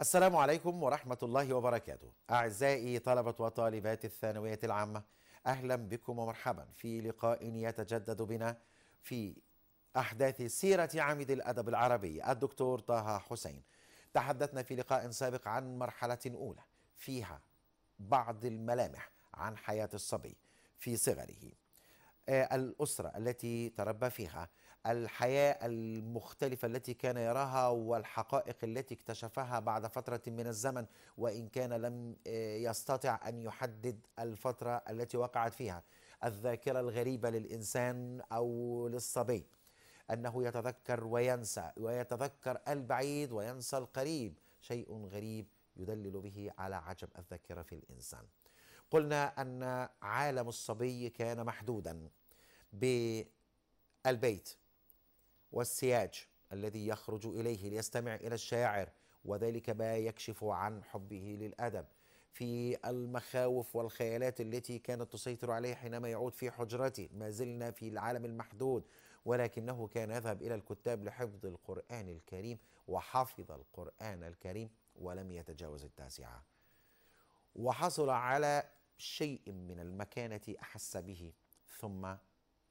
السلام عليكم ورحمة الله وبركاته أعزائي طلبة وطالبات الثانوية العامة أهلا بكم ومرحبا في لقاء يتجدد بنا في أحداث سيرة عميد الأدب العربي الدكتور طه حسين تحدثنا في لقاء سابق عن مرحلة أولى فيها بعض الملامح عن حياة الصبي في صغره آه، الأسرة التي تربى فيها الحياه المختلفه التي كان يراها والحقائق التي اكتشفها بعد فتره من الزمن وان كان لم آه، يستطع ان يحدد الفتره التي وقعت فيها الذاكره الغريبه للانسان او للصبي انه يتذكر وينسى ويتذكر البعيد وينسى القريب شيء غريب يدلل به على عجب الذاكره في الانسان قلنا ان عالم الصبي كان محدودا بالبيت والسياج الذي يخرج اليه ليستمع الى الشاعر وذلك ما يكشف عن حبه للادب في المخاوف والخيالات التي كانت تسيطر عليه حينما يعود في حجرته ما زلنا في العالم المحدود ولكنه كان يذهب الى الكتاب لحفظ القران الكريم وحفظ القران الكريم ولم يتجاوز التاسعه وحصل على شيء من المكانه احس به ثم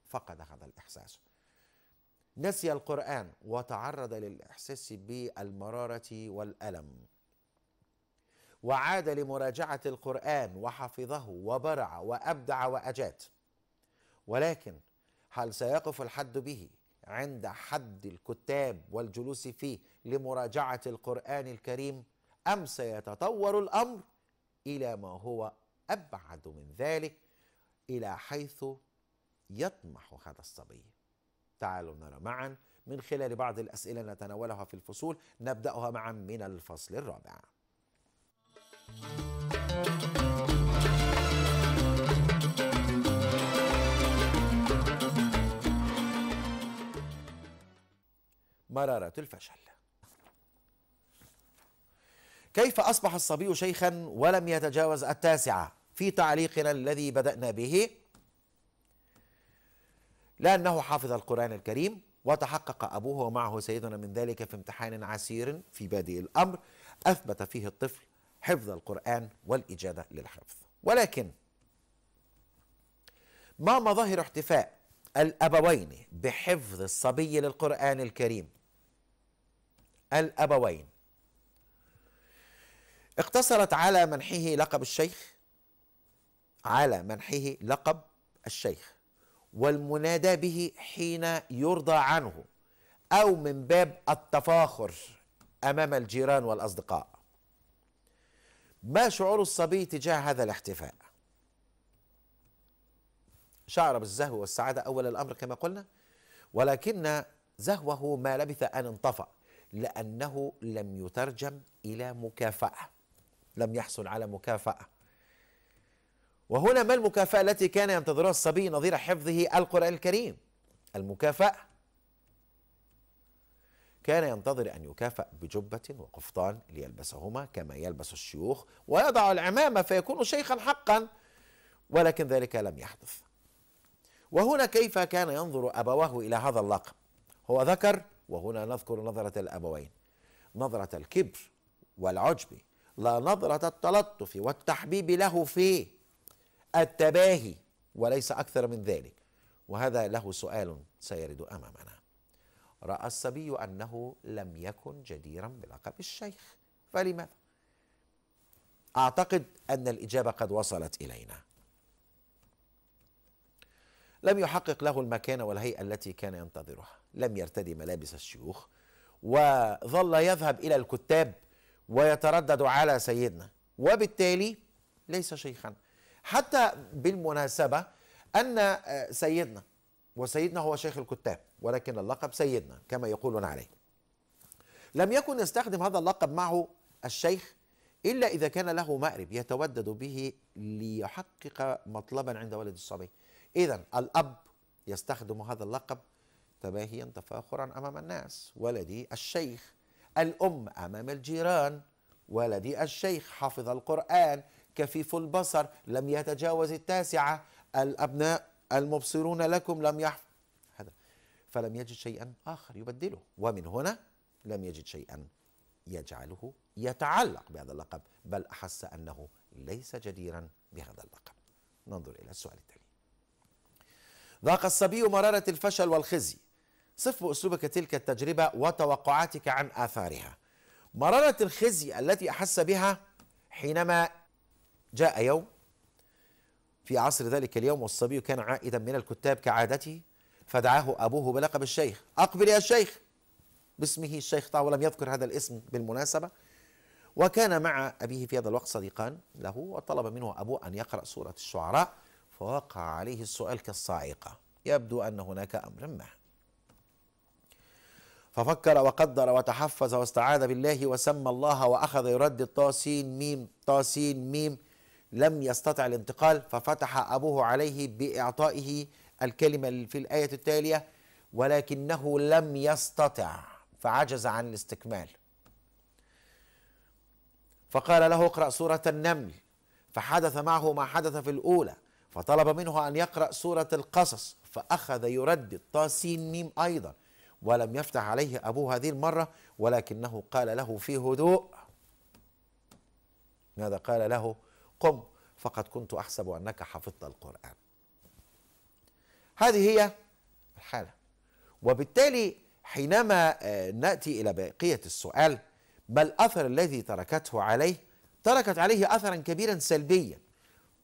فقد هذا الاحساس نسي القرآن وتعرض للإحساس بالمرارة والألم وعاد لمراجعة القرآن وحفظه وبرع وأبدع وأجاد ولكن هل سيقف الحد به عند حد الكتاب والجلوس فيه لمراجعة القرآن الكريم أم سيتطور الأمر إلى ما هو أبعد من ذلك إلى حيث يطمح هذا الصبي تعالوا نرى معا من خلال بعض الأسئلة نتناولها في الفصول نبدأها معا من الفصل الرابع مرارة الفشل كيف أصبح الصبي شيخا ولم يتجاوز التاسعة في تعليقنا الذي بدأنا به لأنه حافظ القرآن الكريم وتحقق أبوه ومعه سيدنا من ذلك في امتحان عسير في بادئ الأمر أثبت فيه الطفل حفظ القرآن والإجادة للحفظ ولكن ما مظاهر احتفاء الأبوين بحفظ الصبي للقرآن الكريم الأبوين اقتصرت على منحه لقب الشيخ على منحه لقب الشيخ والمنادى به حين يرضى عنه أو من باب التفاخر أمام الجيران والأصدقاء ما شعور الصبي تجاه هذا الاحتفاء شعر بالزهو والسعادة أول الأمر كما قلنا ولكن زهوه ما لبث أن انطفأ لأنه لم يترجم إلى مكافأة لم يحصل على مكافأة وهنا ما المكافأة التي كان ينتظرها الصبي نظير حفظه القرآن الكريم المكافأة كان ينتظر أن يكافأ بجبة وقفطان ليلبسهما كما يلبس الشيوخ ويضع العمامة فيكون شيخا حقا ولكن ذلك لم يحدث وهنا كيف كان ينظر أبواه إلى هذا اللقب هو ذكر وهنا نذكر نظرة الأبوين نظرة الكبر والعجب لا نظرة التلطف والتحبيب له فيه التباهي وليس اكثر من ذلك وهذا له سؤال سيرد امامنا راى الصبي انه لم يكن جديرا بلقب الشيخ فلماذا اعتقد ان الاجابه قد وصلت الينا لم يحقق له المكانه والهيئه التي كان ينتظرها لم يرتدي ملابس الشيوخ وظل يذهب الى الكتاب ويتردد على سيدنا وبالتالي ليس شيخا حتى بالمناسبة أن آه، سيدنا وسيدنا هو شيخ الكتاب ولكن اللقب سيدنا كما يقولون عليه لم يكن يستخدم هذا اللقب معه الشيخ إلا إذا كان له مأرب يتودد به ليحقق مطلبا عند ولد الصبي إذا الأب يستخدم هذا اللقب تباهيا تفاخرا أمام الناس ولدي الشيخ الأم أمام الجيران ولدي الشيخ حفظ القرآن كفيف البصر لم يتجاوز التاسعة الأبناء المبصرون لكم لم يحف هذا فلم يجد شيئا آخر يبدله ومن هنا لم يجد شيئا يجعله يتعلق بهذا اللقب بل أحس أنه ليس جديرا بهذا اللقب ننظر إلى السؤال التالي ذاق الصبي مرارة الفشل والخزي صف بأسلوبك تلك التجربة وتوقعاتك عن آثارها مرارة الخزي التي أحس بها حينما جاء يوم في عصر ذلك اليوم والصبي كان عائدا من الكتاب كعادته فدعاه أبوه بلقب الشيخ أقبل يا شيخ باسمه الشيخ طه ولم يذكر هذا الاسم بالمناسبة وكان مع أبيه في هذا الوقت صديقان له وطلب منه أبوه أن يقرأ سورة الشعراء فوقع عليه السؤال كالصاعقة يبدو أن هناك أمرا ما ففكر وقدر وتحفز واستعاذ بالله وسمى الله وأخذ يردد طاسين ميم طاسين ميم لم يستطع الانتقال ففتح أبوه عليه بإعطائه الكلمة في الآية التالية ولكنه لم يستطع فعجز عن الاستكمال فقال له اقرأ سورة النمل فحدث معه ما حدث في الأولى فطلب منه أن يقرأ سورة القصص فأخذ يردد طاسين ميم أيضا ولم يفتح عليه أبوه هذه المرة ولكنه قال له في هدوء ماذا قال له قم فقد كنت احسب انك حفظت القران هذه هي الحاله وبالتالي حينما آه، ناتي الى بقيه السؤال ما الاثر الذي تركته عليه تركت عليه اثرا كبيرا سلبيا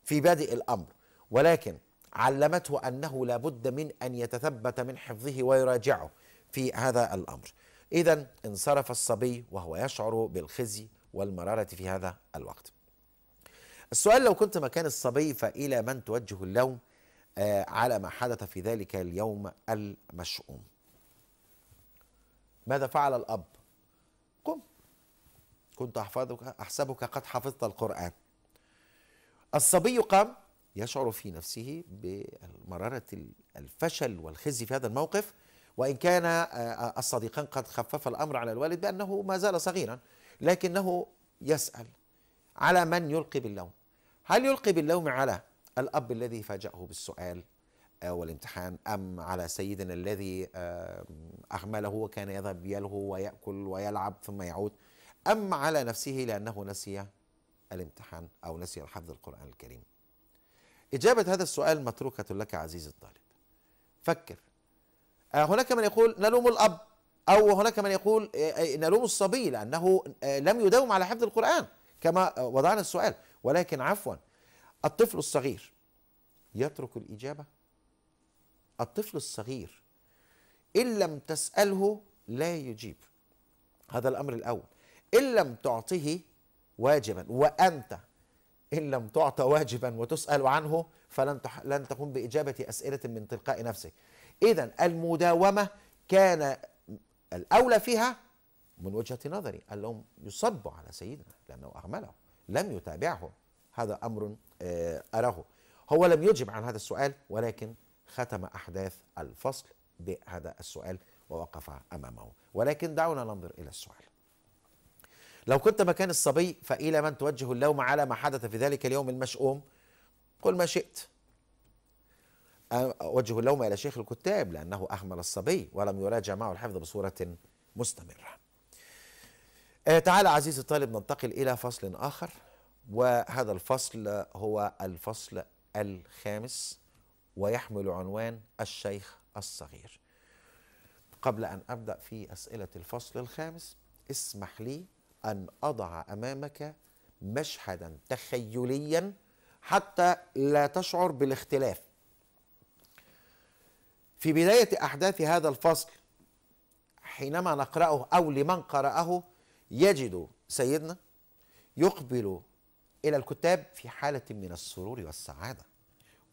في بادئ الامر ولكن علمته انه لابد من ان يتثبت من حفظه ويراجعه في هذا الامر اذا انصرف الصبي وهو يشعر بالخزي والمراره في هذا الوقت السؤال لو كنت مكان الصبي فإلى من توجه اللوم آه، على ما حدث في ذلك اليوم المشؤوم ماذا فعل الأب قم كنت أحفظك أحسبك قد حفظت القرآن الصبي قام يشعر في نفسه بمرارة الفشل والخزي في هذا الموقف وإن كان آه، آه، الصديقان قد خفف الأمر على الوالد بأنه ما زال صغيرا لكنه يسأل على من يلقي باللوم هل يلقي باللوم على الأب الذي فاجأه بالسؤال آه، والامتحان أم على سيدنا الذي أهمله وكان يذهب يلهو ويأكل ويلعب ثم يعود أم على نفسه لأنه نسي الامتحان أو نسي حفظ القرآن الكريم إجابة هذا السؤال متروكة لك عزيزي الطالب فكر آه، هناك من يقول نلوم الأب أو هناك من يقول آه، نلوم الصبي لأنه لم يداوم على حفظ القرآن كما وضعنا السؤال ولكن عفوا الطفل الصغير يترك الإجابة الطفل الصغير إن لم تسأله لا يجيب هذا الأمر الأول إن لم تعطه واجبا وأنت إن لم تعطى واجبا وتسأل عنه فلن لن تقوم بإجابة أسئلة من تلقاء نفسك إذا المداومة كان الأولى فيها من وجهة نظري أنهم يصب على سيدنا لأنه أهمله لم يتابعه هذا أمر آه، أراه هو لم يجب عن هذا السؤال ولكن ختم أحداث الفصل بهذا السؤال ووقف أمامه ولكن دعونا ننظر إلى السؤال لو كنت مكان الصبي فإلى من توجه اللوم على ما حدث في ذلك اليوم المشؤوم قل ما شئت أوجه اللوم إلى شيخ الكتاب لأنه أهمل الصبي ولم يراجع معه الحفظ بصورة مستمرة آه، تعال عزيزي الطالب ننتقل إلى فصل آخر وهذا الفصل هو الفصل الخامس ويحمل عنوان الشيخ الصغير قبل أن أبدأ في أسئلة الفصل الخامس اسمح لي أن أضع أمامك مشهدا تخيليا حتى لا تشعر بالاختلاف في بداية أحداث هذا الفصل حينما نقرأه أو لمن قرأه يجد سيدنا يقبل الى الكتاب في حاله من السرور والسعاده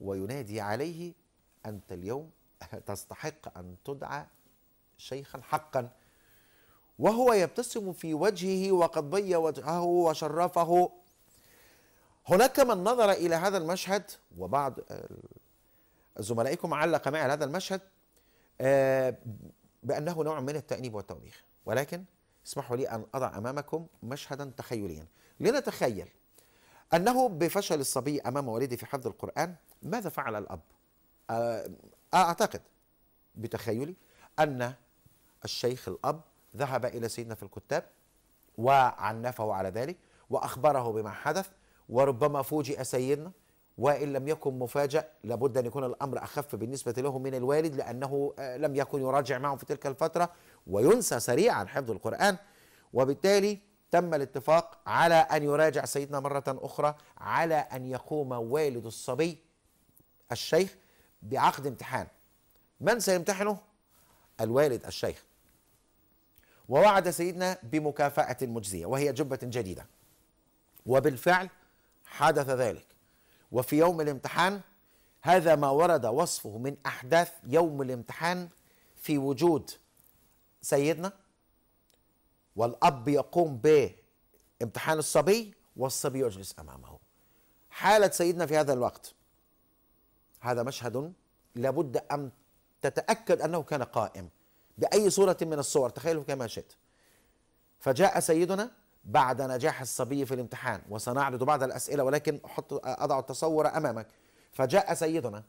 وينادي عليه انت اليوم تستحق ان تدعى شيخا حقا وهو يبتسم في وجهه وقد بي وجهه وشرفه هناك من نظر الى هذا المشهد وبعض زملائكم علق معي على هذا المشهد آه، بانه نوع من التانيب والتوبيخ ولكن اسمحوا لي أن أضع أمامكم مشهدا تخيليا لنتخيل أنه بفشل الصبي أمام والده في حفظ القرآن ماذا فعل الأب؟ آه، أعتقد بتخيلي أن الشيخ الأب ذهب إلى سيدنا في الكتاب وعنفه على ذلك وأخبره بما حدث وربما فوجئ سيدنا وإن لم يكن مفاجأ لابد أن يكون الأمر أخف بالنسبة له من الوالد لأنه آه، لم يكن يراجع معه في تلك الفترة وينسى سريعا حفظ القرآن وبالتالي تم الاتفاق على أن يراجع سيدنا مرة أخرى على أن يقوم والد الصبي الشيخ بعقد امتحان من سيمتحنه؟ الوالد الشيخ ووعد سيدنا بمكافأة مجزية وهي جبة جديدة وبالفعل حدث ذلك وفي يوم الامتحان هذا ما ورد وصفه من أحداث يوم الامتحان في وجود سيدنا والأب يقوم بامتحان الصبي والصبي يجلس أمامه حالة سيدنا في هذا الوقت هذا مشهد لابد أن تتأكد أنه كان قائم بأي صورة من الصور تخيله كما شئت فجاء سيدنا بعد نجاح الصبي في الامتحان وسنعرض بعض الأسئلة ولكن أحط أضع التصور أمامك فجاء سيدنا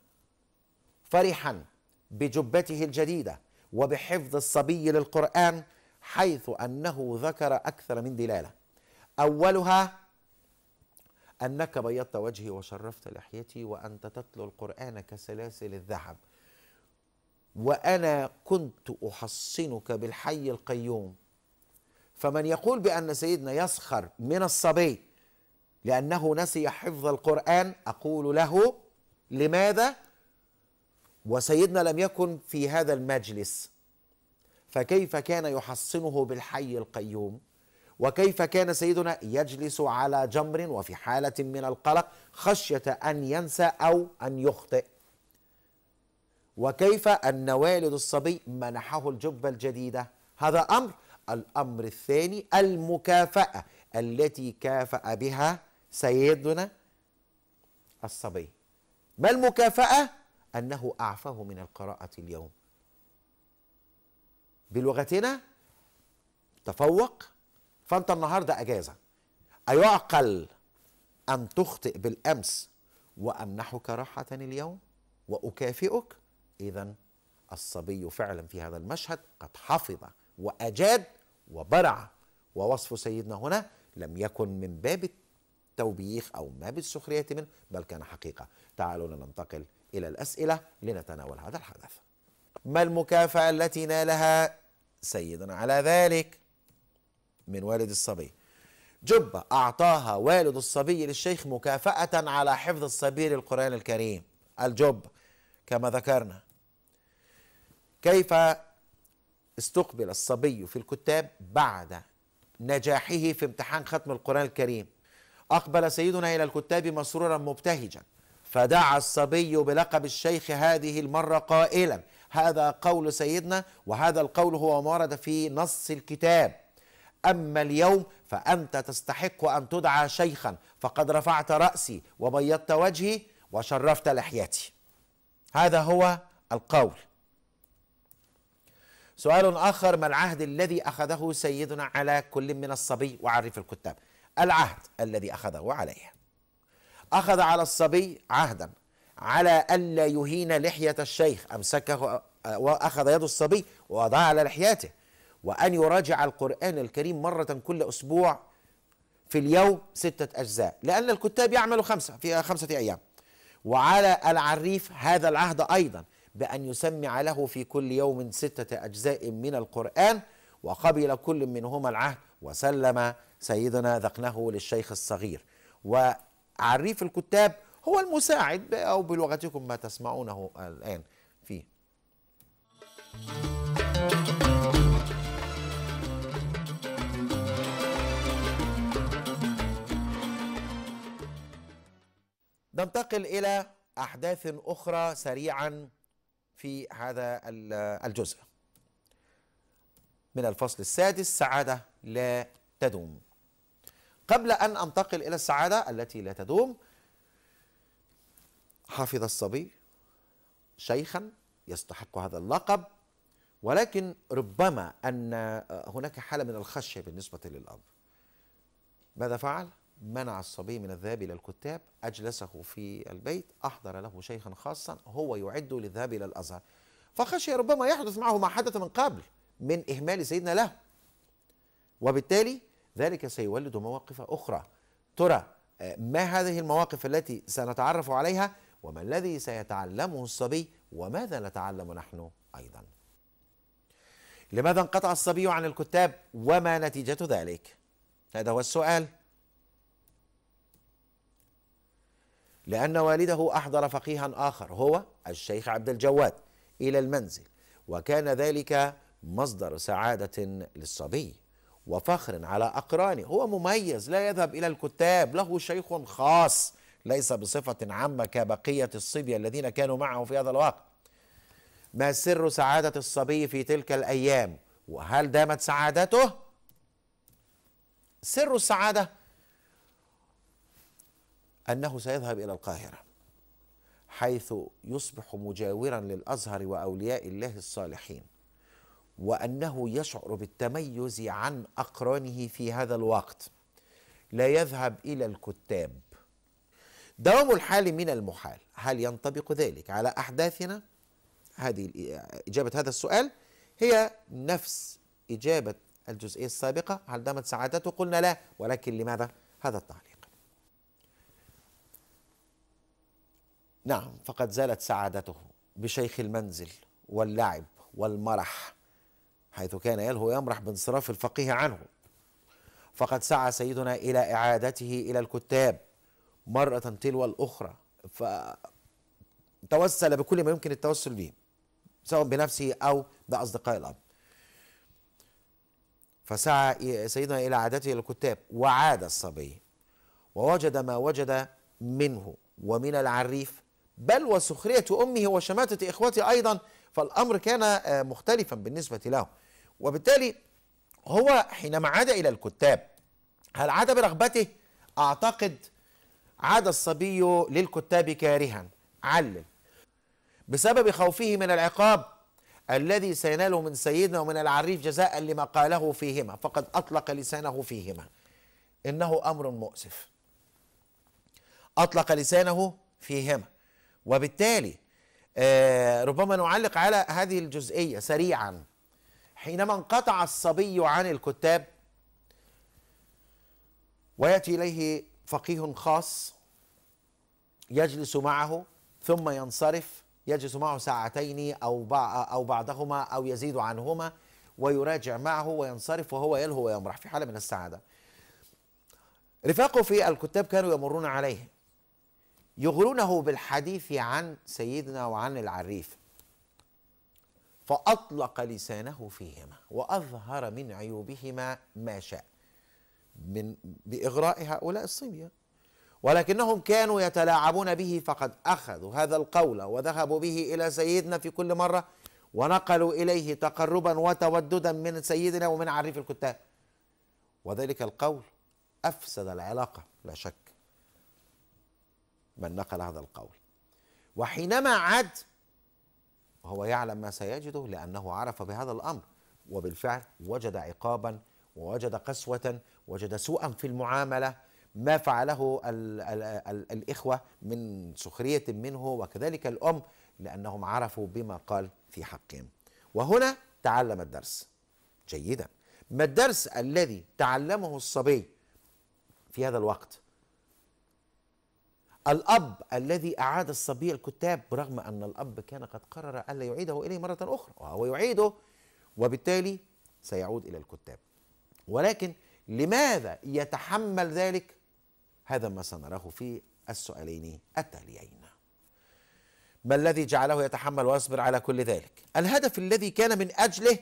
فرحا بجبته الجديدة وبحفظ الصبي للقرآن حيث أنه ذكر أكثر من دلالة أولها أنك بيضت وجهي وشرفت لحيتي وأنت تتلو القرآن كسلاسل الذهب وأنا كنت أحصنك بالحي القيوم فمن يقول بأن سيدنا يسخر من الصبي لأنه نسي حفظ القرآن أقول له لماذا؟ وسيدنا لم يكن في هذا المجلس فكيف كان يحصنه بالحي القيوم وكيف كان سيدنا يجلس على جمر وفي حالة من القلق خشية أن ينسى أو أن يخطئ وكيف أن والد الصبي منحه الجبة الجديدة هذا أمر الأمر الثاني المكافأة التي كافأ بها سيدنا الصبي ما المكافأة؟ أنه أعفاه من القراءة اليوم بلغتنا تفوق فأنت النهاردة أجازة أيعقل أن تخطئ بالأمس وأمنحك راحة اليوم وأكافئك إذا الصبي فعلا في هذا المشهد قد حفظ وأجاد وبرع ووصف سيدنا هنا لم يكن من باب التوبيخ أو ما بالسخرية منه بل كان حقيقة تعالوا لننتقل إلى الأسئلة لنتناول هذا الحدث ما المكافأة التي نالها سيدنا على ذلك من والد الصبي جبة أعطاها والد الصبي للشيخ مكافأة على حفظ الصبي للقرآن الكريم الجب كما ذكرنا كيف استقبل الصبي في الكتاب بعد نجاحه في امتحان ختم القرآن الكريم أقبل سيدنا إلى الكتاب مسرورا مبتهجا فدعا الصبي بلقب الشيخ هذه المرة قائلا هذا قول سيدنا وهذا القول هو ما ورد في نص الكتاب أما اليوم فأنت تستحق أن تدعى شيخا فقد رفعت رأسي وبيضت وجهي وشرفت لحيتي هذا هو القول سؤال آخر ما العهد الذي أخذه سيدنا على كل من الصبي وعرف الكتاب العهد الذي أخذه عليه أخذ على الصبي عهدا على ألا يهين لحية الشيخ أمسكه آه، وأخذ يد الصبي ووضع على لحيته وأن يراجع القرآن الكريم مرة كل أسبوع في اليوم ستة أجزاء لأن الكتاب يعملوا خمسة في آه، خمسة أيام وعلى العريف هذا العهد أيضا بأن يسمع له في كل يوم ستة أجزاء من القرآن وقبل كل منهما العهد وسلم سيدنا ذقنه للشيخ الصغير و عريف الكتاب هو المساعد أو بلغتكم ما تسمعونه الآن فيه ننتقل إلى أحداث أخرى سريعا في هذا الجزء من الفصل السادس سعادة لا تدوم قبل أن أنتقل إلى السعادة التي لا تدوم حفظ الصبي شيخا يستحق هذا اللقب ولكن ربما أن هناك حالة من الخشية بالنسبة للأب ماذا فعل؟ منع الصبي من الذهاب إلى الكتاب أجلسه في البيت أحضر له شيخا خاصا هو يعد للذهاب إلى الأزهر فخشي ربما يحدث معه ما حدث من قبل من إهمال سيدنا له وبالتالي ذلك سيولد مواقف أخرى ترى آه، ما هذه المواقف التي سنتعرف عليها وما الذي سيتعلمه الصبي وماذا نتعلم نحن أيضا لماذا انقطع الصبي عن الكتاب وما نتيجة ذلك هذا هو السؤال لأن والده أحضر فقيها آخر هو الشيخ عبد الجواد إلى المنزل وكان ذلك مصدر سعادة للصبي وفخر على أقرانه هو مميز لا يذهب إلى الكتاب له شيخ خاص ليس بصفة عامة كبقية الصبية الذين كانوا معه في هذا الوقت ما سر سعادة الصبي في تلك الأيام وهل دامت سعادته سر السعادة أنه سيذهب إلى القاهرة حيث يصبح مجاورا للأزهر وأولياء الله الصالحين وأنه يشعر بالتميز عن أقرانه في هذا الوقت لا يذهب إلى الكتاب دوام الحال من المحال هل ينطبق ذلك على أحداثنا؟ هذه إجابة هذا السؤال هي نفس إجابة الجزئية السابقة هل دامت سعادته قلنا لا ولكن لماذا هذا التعليق نعم فقد زالت سعادته بشيخ المنزل واللعب والمرح حيث كان يلهو يمرح بانصراف الفقيه عنه فقد سعى سيدنا إلى إعادته إلى الكتاب مرة تلو الأخرى فتوسل بكل ما يمكن التوسل به سواء بنفسه أو بأصدقاء الأب فسعى سيدنا إلى عادته إلى الكتاب وعاد الصبي ووجد ما وجد منه ومن العريف بل وسخرية أمه وشماتة إخوته أيضا فالأمر كان مختلفا بالنسبة له وبالتالي هو حينما عاد إلى الكتاب هل عاد برغبته؟ أعتقد عاد الصبي للكتاب كارها علل بسبب خوفه من العقاب الذي سيناله من سيدنا ومن العريف جزاء لما قاله فيهما فقد أطلق لسانه فيهما إنه أمر مؤسف أطلق لسانه فيهما وبالتالي آه، ربما نعلق على هذه الجزئية سريعا حينما انقطع الصبي عن الكتاب وياتي اليه فقيه خاص يجلس معه ثم ينصرف يجلس معه ساعتين او او بعضهما او يزيد عنهما ويراجع معه وينصرف وهو يلهو ويمرح في حاله من السعاده. رفاقه في الكتاب كانوا يمرون عليه يغرونه بالحديث عن سيدنا وعن العريف فأطلق لسانه فيهما وأظهر من عيوبهما ما شاء من بإغراء هؤلاء الصبية ولكنهم كانوا يتلاعبون به فقد أخذوا هذا القول وذهبوا به إلى سيدنا في كل مرة ونقلوا إليه تقربا وتوددا من سيدنا ومن عريف الكتاب وذلك القول أفسد العلاقة لا شك من نقل هذا القول وحينما عاد هو يعلم ما سيجده لأنه عرف بهذا الأمر وبالفعل وجد عقابا ووجد قسوة وجد سوءا في المعاملة ما فعله الـ الـ الـ الإخوة من سخرية منه وكذلك الأم لأنهم عرفوا بما قال في حقهم وهنا تعلم الدرس جيدا ما الدرس الذي تعلمه الصبي في هذا الوقت الأب الذي أعاد الصبي الكتاب برغم أن الأب كان قد قرر ألا يعيده إليه مرة أخرى وهو يعيده وبالتالي سيعود إلى الكتاب ولكن لماذا يتحمل ذلك هذا ما سنراه في السؤالين التاليين ما الذي جعله يتحمل ويصبر على كل ذلك الهدف الذي كان من أجله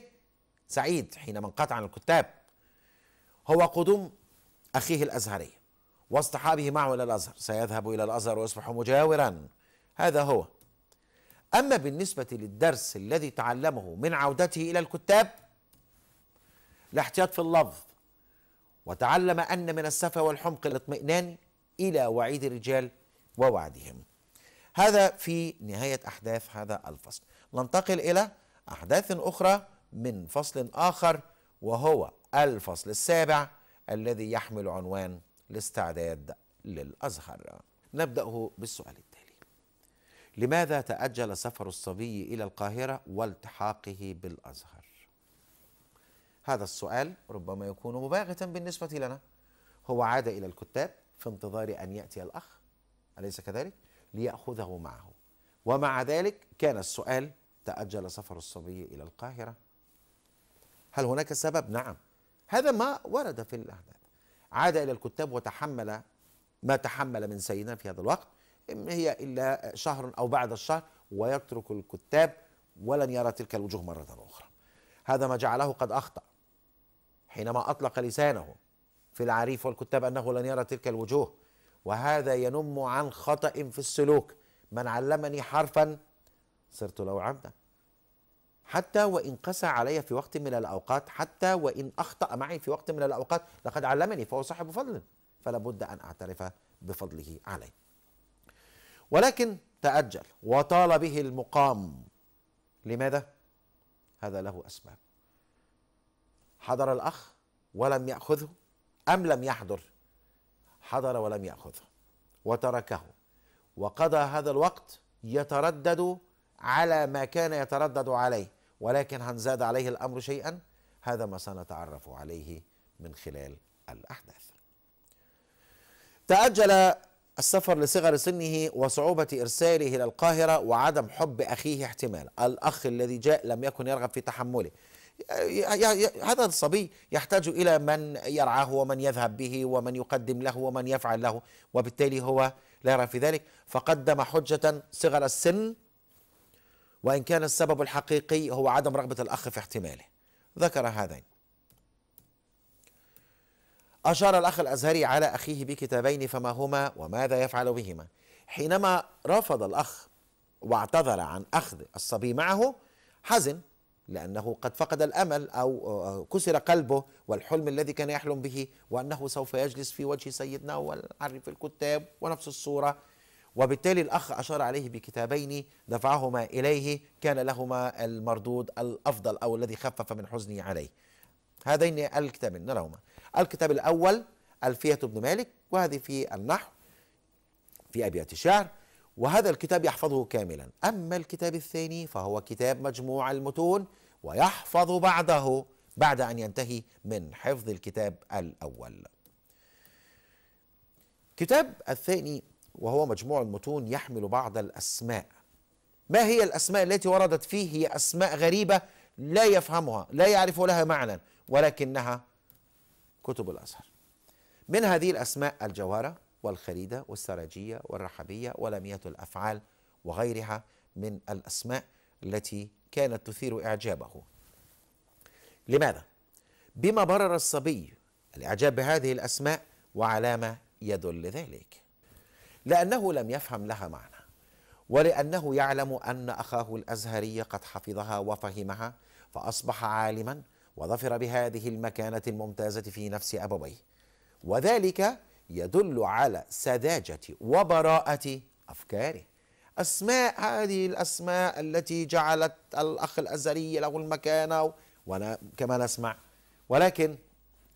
سعيد حينما انقطع عن الكتاب هو قدوم أخيه الأزهري واصطحابه معه إلى الأزهر سيذهب إلى الأزهر ويصبح مجاورا هذا هو أما بالنسبة للدرس الذي تعلمه من عودته إلى الكتاب الاحتياط في اللفظ وتعلم أن من السفة والحمق الاطمئنان إلى وعيد الرجال ووعدهم هذا في نهاية أحداث هذا الفصل ننتقل إلى أحداث أخرى من فصل آخر وهو الفصل السابع الذي يحمل عنوان الاستعداد للأزهر نبدأه بالسؤال التالي لماذا تأجل سفر الصبي إلى القاهرة والتحاقه بالأزهر هذا السؤال ربما يكون مباغتا بالنسبة لنا هو عاد إلى الكتاب في انتظار أن يأتي الأخ أليس كذلك؟ ليأخذه معه ومع ذلك كان السؤال تأجل سفر الصبي إلى القاهرة هل هناك سبب؟ نعم هذا ما ورد في الأحداث عاد إلى الكتاب وتحمل ما تحمل من سيدنا في هذا الوقت إن هي إلا شهر أو بعد الشهر ويترك الكتاب ولن يرى تلك الوجوه مرة أخرى هذا ما جعله قد أخطأ حينما أطلق لسانه في العريف والكتاب أنه لن يرى تلك الوجوه وهذا ينم عن خطأ في السلوك من علمني حرفا صرت لو عبدا حتى وإن قسى علي في وقت من الأوقات حتى وإن أخطأ معي في وقت من الأوقات لقد علمني فهو صاحب فضل فلا بد أن أعترف بفضله علي ولكن تأجل وطال به المقام لماذا؟ هذا له أسباب حضر الأخ ولم يأخذه أم لم يحضر حضر ولم يأخذه وتركه وقضى هذا الوقت يتردد على ما كان يتردد عليه ولكن هنزاد عليه الامر شيئا هذا ما سنتعرف عليه من خلال الاحداث تاجل السفر لصغر سنه وصعوبة إرساله إلى القاهرة وعدم حب أخيه احتمال الأخ الذي جاء لم يكن يرغب في تحمله هذا الصبي يحتاج إلى من يرعاه ومن يذهب به ومن يقدم له ومن يفعل له وبالتالي هو لا يرى في ذلك فقدم حجة صغر السن وإن كان السبب الحقيقي هو عدم رغبة الأخ في احتماله ذكر هذين أشار الأخ الأزهري على أخيه بكتابين فما هما وماذا يفعل بهما حينما رفض الأخ واعتذر عن أخذ الصبي معه حزن لأنه قد فقد الأمل أو كسر قلبه والحلم الذي كان يحلم به وأنه سوف يجلس في وجه سيدنا والعرف الكتاب ونفس الصورة وبالتالي الأخ أشار عليه بكتابين دفعهما إليه كان لهما المردود الأفضل أو الذي خفف من حزني عليه هذين الكتابين نراهما الكتاب الأول ألفية بن مالك وهذه في النحو في أبيات الشعر وهذا الكتاب يحفظه كاملا أما الكتاب الثاني فهو كتاب مجموع المتون ويحفظ بعده بعد أن ينتهي من حفظ الكتاب الأول كتاب الثاني وهو مجموع المتون يحمل بعض الأسماء ما هي الأسماء التي وردت فيه هي أسماء غريبة لا يفهمها لا يعرف لها معنى ولكنها كتب الأزهر من هذه الأسماء الجوهرة والخريدة والسراجية والرحبية ولمية الأفعال وغيرها من الأسماء التي كانت تثير إعجابه لماذا؟ بما برر الصبي الإعجاب بهذه الأسماء وعلامة يدل ذلك لأنه لم يفهم لها معنى ولأنه يعلم أن أخاه الأزهري قد حفظها وفهمها فأصبح عالما وظفر بهذه المكانة الممتازة في نفس أبويه وذلك يدل على سذاجة وبراءة أفكاره أسماء هذه الأسماء التي جعلت الأخ الأزهري له المكانة وكما نسمع ولكن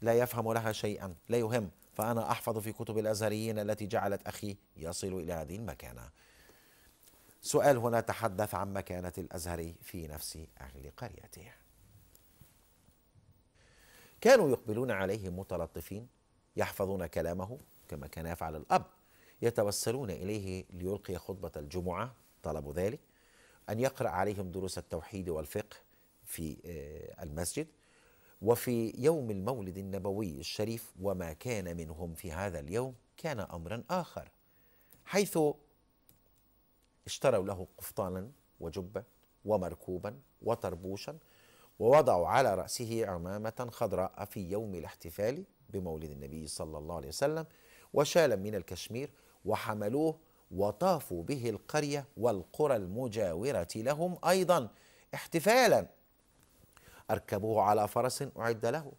لا يفهم لها شيئا لا يهم فأنا أحفظ في كتب الأزهريين التي جعلت أخي يصل إلى هذه المكانة سؤال هنا تحدث عن مكانة الأزهري في نفس أهل قريته كانوا يقبلون عليه متلطفين يحفظون كلامه كما كان يفعل الأب يتوسلون إليه ليلقي خطبة الجمعة طلبوا ذلك أن يقرأ عليهم دروس التوحيد والفقه في آه، المسجد وفي يوم المولد النبوي الشريف وما كان منهم في هذا اليوم كان امرا اخر حيث اشتروا له قفطانا وجبه ومركوبا وطربوشا ووضعوا على راسه عمامه خضراء في يوم الاحتفال بمولد النبي صلى الله عليه وسلم وشالا من الكشمير وحملوه وطافوا به القريه والقرى المجاوره لهم ايضا احتفالا أركبوه على فرس أعد له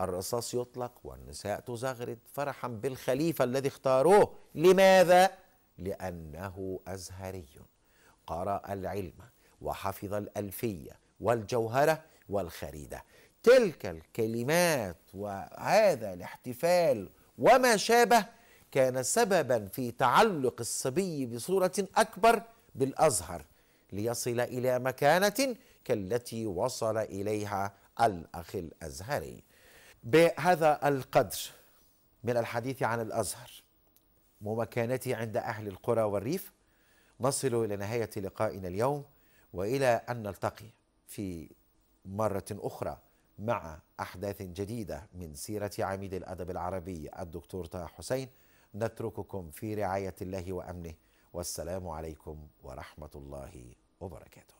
الرصاص يطلق والنساء تزغرد فرحا بالخليفة الذي اختاروه لماذا؟ لأنه أزهري قرأ العلم وحفظ الألفية والجوهرة والخريدة تلك الكلمات وهذا الاحتفال وما شابه كان سببا في تعلق الصبي بصورة أكبر بالأزهر ليصل إلى مكانة كالتي وصل إليها الأخ الأزهري بهذا القدر من الحديث عن الأزهر ومكانته عند أهل القرى والريف نصل إلى نهاية لقائنا اليوم وإلى أن نلتقي في مرة أخرى مع أحداث جديدة من سيرة عميد الأدب العربي الدكتور طه حسين نترككم في رعاية الله وأمنه والسلام عليكم ورحمة الله وبركاته